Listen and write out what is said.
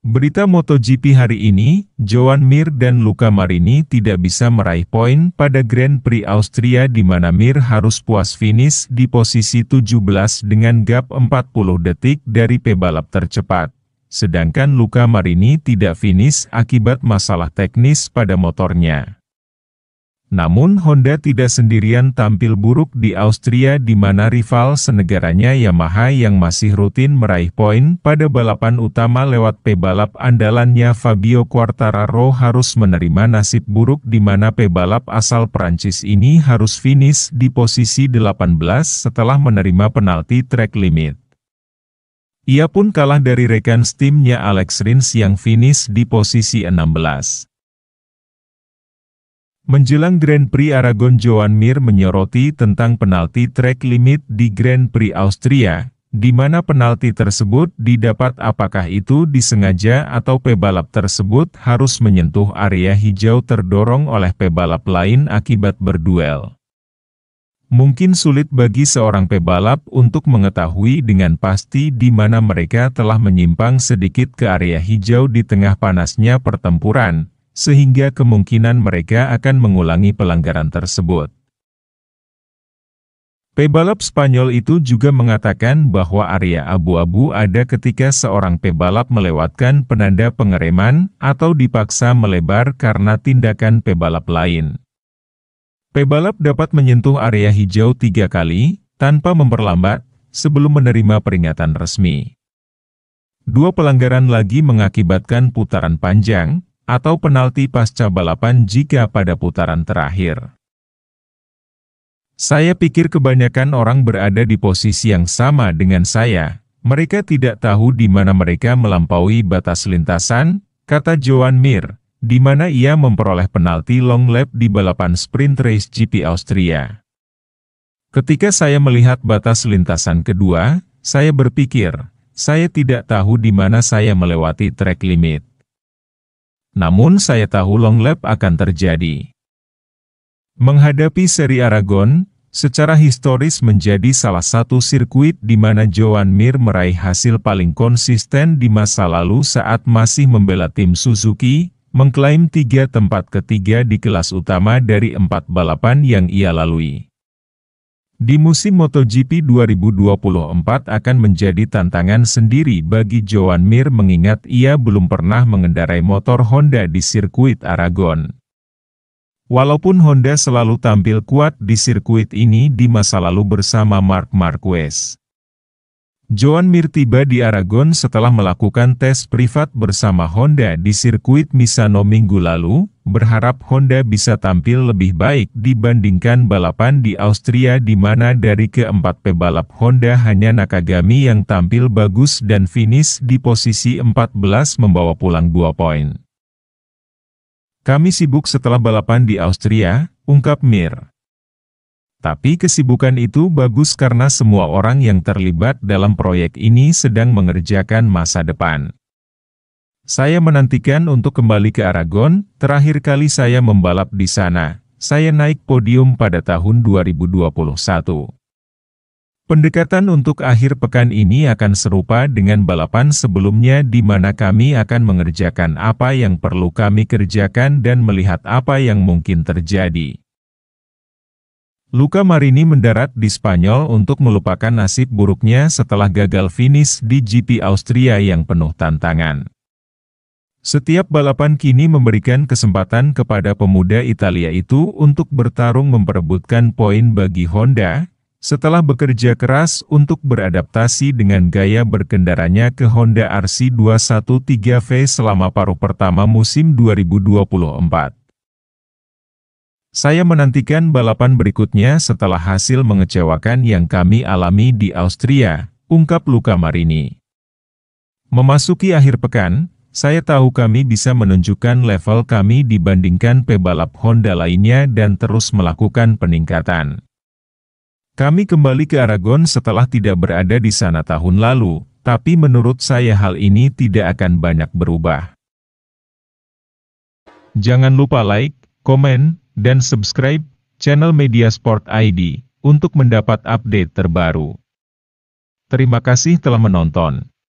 Berita MotoGP hari ini, Joan Mir dan Luca Marini tidak bisa meraih poin pada Grand Prix Austria di mana Mir harus puas finish di posisi 17 dengan gap 40 detik dari pebalap tercepat. Sedangkan Luca Marini tidak finish akibat masalah teknis pada motornya. Namun Honda tidak sendirian tampil buruk di Austria di mana rival senegaranya Yamaha yang masih rutin meraih poin pada balapan utama lewat pebalap andalannya Fabio Quartararo harus menerima nasib buruk di mana pebalap asal Prancis ini harus finish di posisi 18 setelah menerima penalti track limit. Ia pun kalah dari rekan timnya Alex Rins yang finish di posisi 16. Menjelang Grand Prix Aragon Joan Mir menyoroti tentang penalti track limit di Grand Prix Austria, di mana penalti tersebut didapat apakah itu disengaja atau pebalap tersebut harus menyentuh area hijau terdorong oleh pebalap lain akibat berduel. Mungkin sulit bagi seorang pebalap untuk mengetahui dengan pasti di mana mereka telah menyimpang sedikit ke area hijau di tengah panasnya pertempuran, sehingga kemungkinan mereka akan mengulangi pelanggaran tersebut. Pebalap Spanyol itu juga mengatakan bahwa area abu-abu ada ketika seorang pebalap melewatkan penanda pengereman atau dipaksa melebar karena tindakan pebalap lain. Pebalap dapat menyentuh area hijau tiga kali, tanpa memperlambat, sebelum menerima peringatan resmi. Dua pelanggaran lagi mengakibatkan putaran panjang, atau penalti pasca balapan jika pada putaran terakhir. Saya pikir kebanyakan orang berada di posisi yang sama dengan saya. Mereka tidak tahu di mana mereka melampaui batas lintasan, kata Joan Mir, di mana ia memperoleh penalti long lap di balapan sprint race GP Austria. Ketika saya melihat batas lintasan kedua, saya berpikir, saya tidak tahu di mana saya melewati track limit namun saya tahu long lap akan terjadi. Menghadapi seri Aragon, secara historis menjadi salah satu sirkuit di mana Joan Mir meraih hasil paling konsisten di masa lalu saat masih membela tim Suzuki, mengklaim tiga tempat ketiga di kelas utama dari empat balapan yang ia lalui di musim MotoGP 2024 akan menjadi tantangan sendiri bagi Joan Mir mengingat ia belum pernah mengendarai motor Honda di sirkuit Aragon. Walaupun Honda selalu tampil kuat di sirkuit ini di masa lalu bersama Mark Marquez. Joan Mir tiba di Aragon setelah melakukan tes privat bersama Honda di sirkuit Misano minggu lalu, berharap Honda bisa tampil lebih baik dibandingkan balapan di Austria di mana dari keempat pebalap Honda hanya Nakagami yang tampil bagus dan finish di posisi 14 membawa pulang 2 poin. Kami sibuk setelah balapan di Austria, ungkap Mir. Tapi kesibukan itu bagus karena semua orang yang terlibat dalam proyek ini sedang mengerjakan masa depan. Saya menantikan untuk kembali ke Aragon, terakhir kali saya membalap di sana. Saya naik podium pada tahun 2021. Pendekatan untuk akhir pekan ini akan serupa dengan balapan sebelumnya di mana kami akan mengerjakan apa yang perlu kami kerjakan dan melihat apa yang mungkin terjadi. Luka Marini mendarat di Spanyol untuk melupakan nasib buruknya setelah gagal finish di GP Austria yang penuh tantangan. Setiap balapan kini memberikan kesempatan kepada pemuda Italia itu untuk bertarung memperebutkan poin bagi Honda, setelah bekerja keras untuk beradaptasi dengan gaya berkendaranya ke Honda RC213V selama paruh pertama musim 2024. Saya menantikan balapan berikutnya setelah hasil mengecewakan yang kami alami di Austria, ungkap Luca Marini. Memasuki akhir pekan, saya tahu kami bisa menunjukkan level kami dibandingkan pebalap Honda lainnya dan terus melakukan peningkatan. Kami kembali ke Aragon setelah tidak berada di sana tahun lalu, tapi menurut saya hal ini tidak akan banyak berubah. Jangan lupa like, komen, dan subscribe channel Media Sport ID untuk mendapat update terbaru. Terima kasih telah menonton.